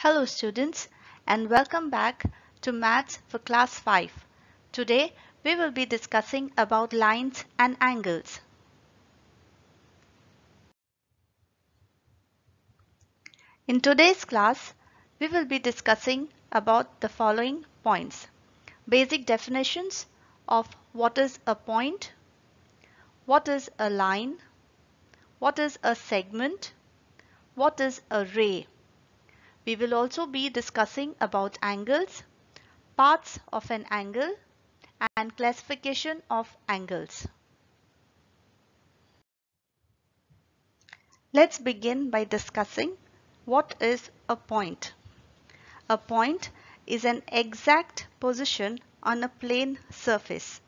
Hello students and welcome back to Maths for Class 5. Today we will be discussing about lines and angles. In today's class, we will be discussing about the following points. Basic definitions of what is a point, what is a line, what is a segment, what is a ray. We will also be discussing about angles, parts of an angle and classification of angles. Let's begin by discussing what is a point. A point is an exact position on a plane surface.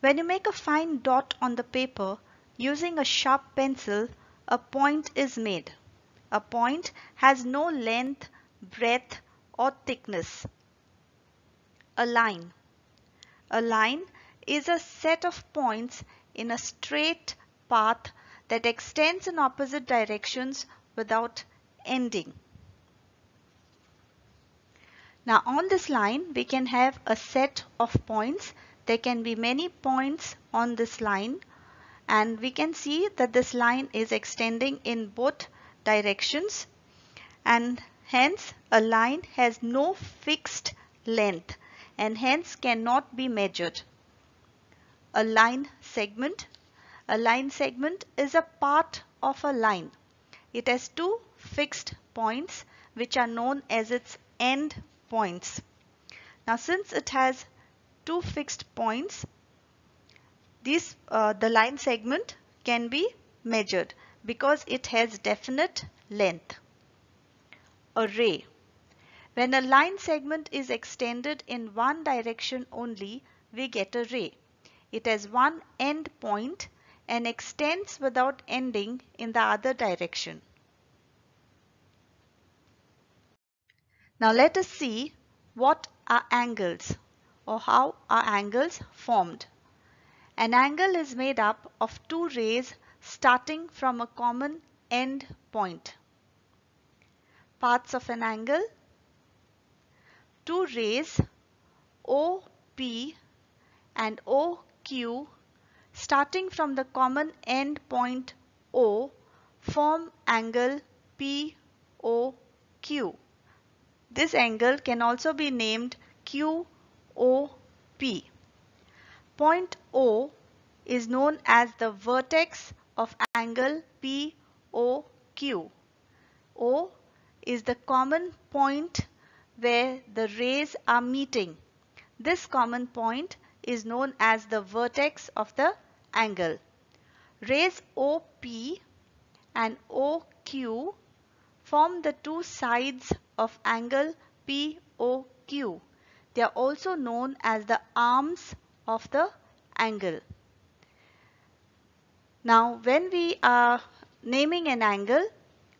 When you make a fine dot on the paper using a sharp pencil, a point is made. A point has no length, breadth or thickness. A line. A line is a set of points in a straight path that extends in opposite directions without ending. Now on this line we can have a set of points. There can be many points on this line and we can see that this line is extending in both directions and hence a line has no fixed length and hence cannot be measured. A line segment. A line segment is a part of a line. It has two fixed points which are known as its end points. Now since it has two fixed points, this, uh, the line segment can be measured because it has definite length. Array. When a line segment is extended in one direction only, we get a ray. It has one end point and extends without ending in the other direction. Now let us see what are angles or how are angles formed. An angle is made up of two rays starting from a common end point. Parts of an angle. Two rays OP and OQ starting from the common end point O form angle POQ. This angle can also be named QOP. Point O is known as the vertex of angle POQ. O is the common point where the rays are meeting. This common point is known as the vertex of the angle. Rays OP and OQ form the two sides of angle POQ. They are also known as the arms of the angle. Now when we are naming an angle,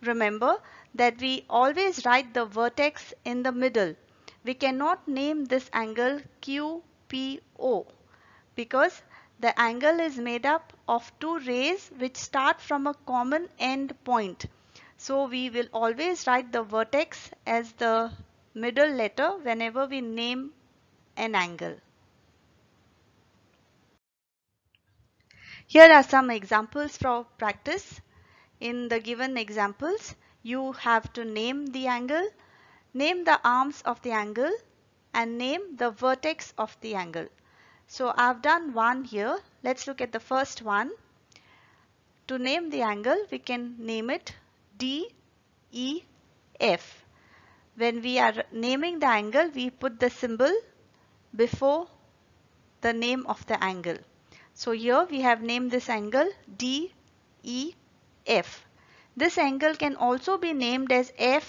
remember that we always write the vertex in the middle. We cannot name this angle QPO because the angle is made up of two rays which start from a common end point. So we will always write the vertex as the middle letter whenever we name an angle. Here are some examples for practice. In the given examples, you have to name the angle, name the arms of the angle and name the vertex of the angle. So I've done one here. Let's look at the first one. To name the angle, we can name it DEF. When we are naming the angle, we put the symbol before the name of the angle. So here we have named this angle DEF. This angle can also be named as FED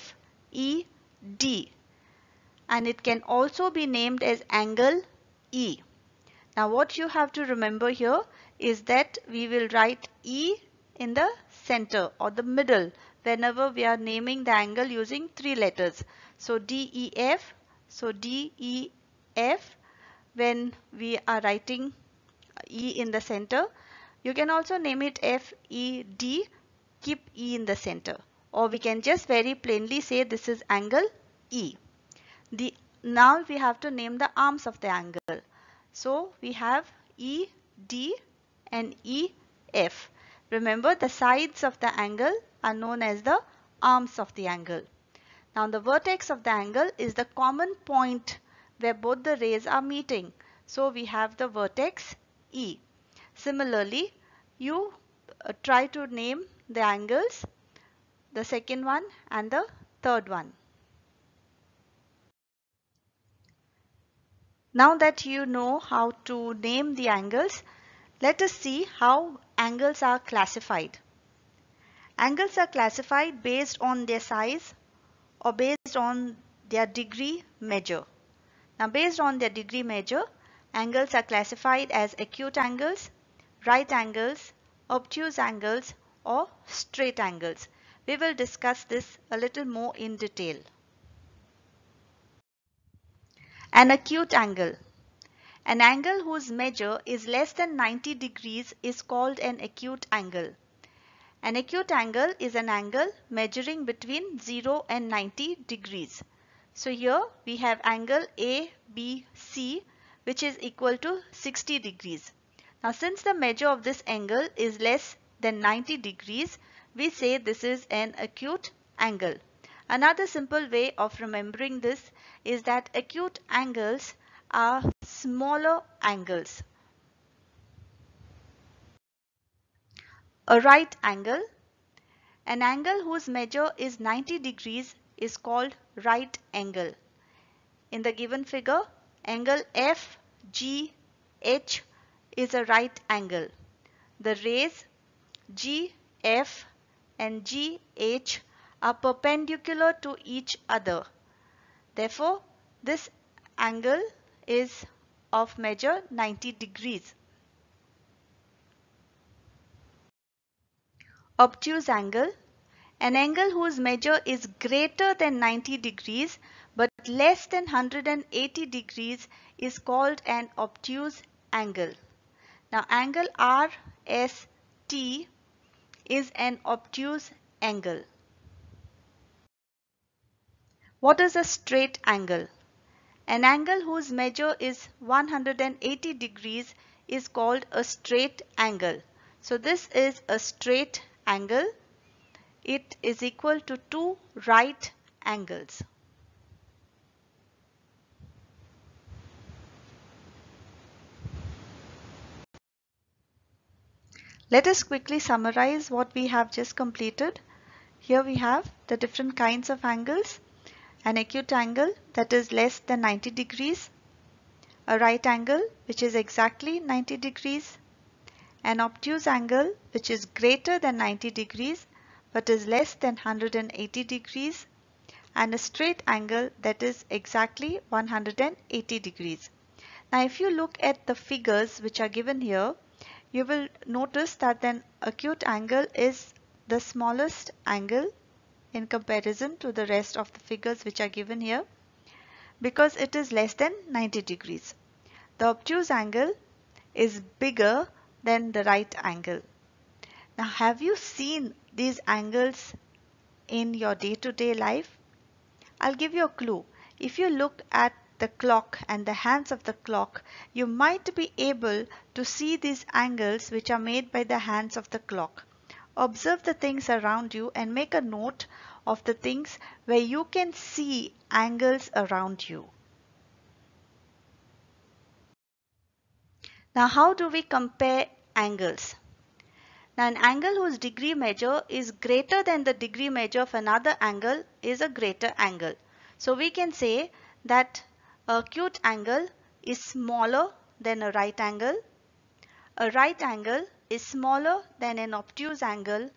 and it can also be named as angle E. Now what you have to remember here is that we will write E in the center or the middle whenever we are naming the angle using three letters. So DEF, so DEF when we are writing E in the center. You can also name it FED, keep E in the center. Or we can just very plainly say this is angle E. The Now we have to name the arms of the angle. So we have ED and EF. Remember the sides of the angle are known as the arms of the angle. Now the vertex of the angle is the common point where both the rays are meeting. So we have the vertex E. Similarly, you uh, try to name the angles, the second one and the third one. Now that you know how to name the angles, let us see how angles are classified. Angles are classified based on their size or based on their degree measure. Now based on their degree measure, Angles are classified as acute angles, right angles, obtuse angles or straight angles. We will discuss this a little more in detail. An acute angle. An angle whose measure is less than 90 degrees is called an acute angle. An acute angle is an angle measuring between 0 and 90 degrees. So here we have angle ABC which is equal to 60 degrees. Now since the measure of this angle is less than 90 degrees, we say this is an acute angle. Another simple way of remembering this is that acute angles are smaller angles. A right angle. An angle whose measure is 90 degrees is called right angle. In the given figure, angle F GH is a right angle. The rays GF and GH are perpendicular to each other. Therefore, this angle is of measure 90 degrees. Obtuse angle. An angle whose measure is greater than 90 degrees but less than 180 degrees is called an obtuse angle. Now angle RST is an obtuse angle. What is a straight angle? An angle whose measure is 180 degrees is called a straight angle. So this is a straight angle. It is equal to two right angles. Let us quickly summarize what we have just completed. Here we have the different kinds of angles. An acute angle that is less than 90 degrees. A right angle which is exactly 90 degrees. An obtuse angle which is greater than 90 degrees but is less than 180 degrees. And a straight angle that is exactly 180 degrees. Now if you look at the figures which are given here, you will notice that an acute angle is the smallest angle in comparison to the rest of the figures which are given here because it is less than 90 degrees. The obtuse angle is bigger than the right angle. Now have you seen these angles in your day-to-day -day life? I'll give you a clue. If you look at the clock and the hands of the clock, you might be able to see these angles which are made by the hands of the clock. Observe the things around you and make a note of the things where you can see angles around you. Now how do we compare angles? Now an angle whose degree measure is greater than the degree measure of another angle is a greater angle. So we can say that acute angle is smaller than a right angle. A right angle is smaller than an obtuse angle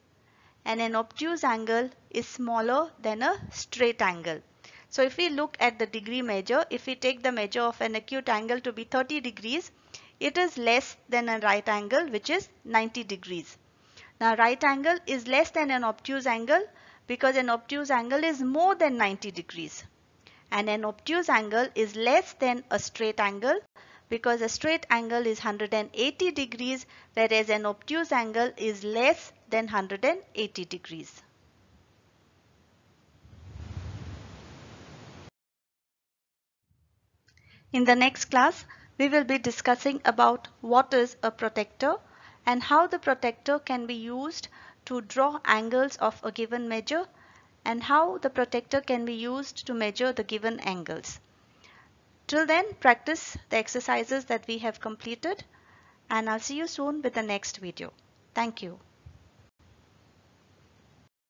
and an obtuse angle is smaller than a straight angle. So if we look at the degree measure, if we take the measure of an acute angle to be 30 degrees, it is less than a right angle which is 90 degrees. Now right angle is less than an obtuse angle because an obtuse angle is more than 90 degrees and an obtuse angle is less than a straight angle because a straight angle is 180 degrees whereas an obtuse angle is less than 180 degrees. In the next class, we will be discussing about what is a protector and how the protector can be used to draw angles of a given measure and how the protector can be used to measure the given angles. Till then, practice the exercises that we have completed and I'll see you soon with the next video. Thank you.